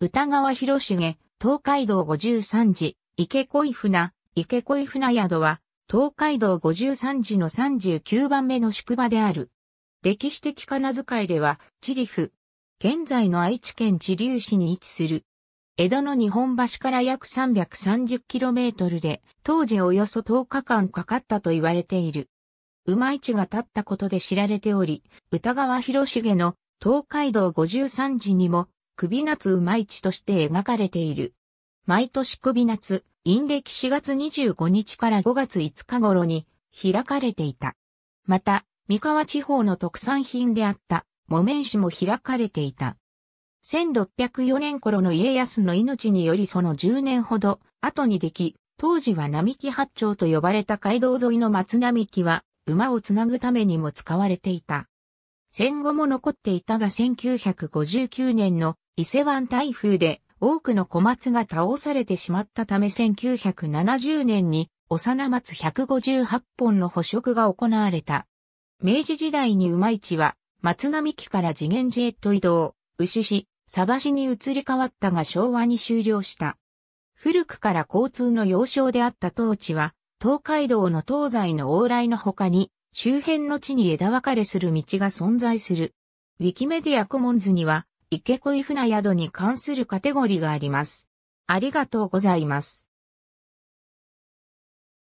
歌川広重、東海道五十三次、池恋船、池恋船宿は、東海道五十三次の39番目の宿場である。歴史的金遣いでは、チリフ。現在の愛知県知立市に位置する。江戸の日本橋から約3 3 0トルで、当時およそ10日間かかったと言われている。馬市が立ったことで知られており、歌川広重の東海道五十三次にも首夏うまいちとして描かれている。毎年首夏、陰暦4月25日から5月5日頃に開かれていた。また、三河地方の特産品であった木綿紙も開かれていた。1604年頃の家康の命によりその10年ほど後にでき、当時は並木八丁と呼ばれた街道沿いの松並木は馬をつなぐためにも使われていた。戦後も残っていたが1959年の伊勢湾台風で多くの小松が倒されてしまったため1970年に幼松158本の捕食が行われた。明治時代に馬市は松並木から次元寺へと移動、牛市、鯖市に移り変わったが昭和に終了した。古くから交通の要衝であった当地は、東海道の東西の往来の他に、周辺の地に枝分かれする道が存在する。ウィキメディアコモンズには、池恋船宿に関するカテゴリがあります。ありがとうございます。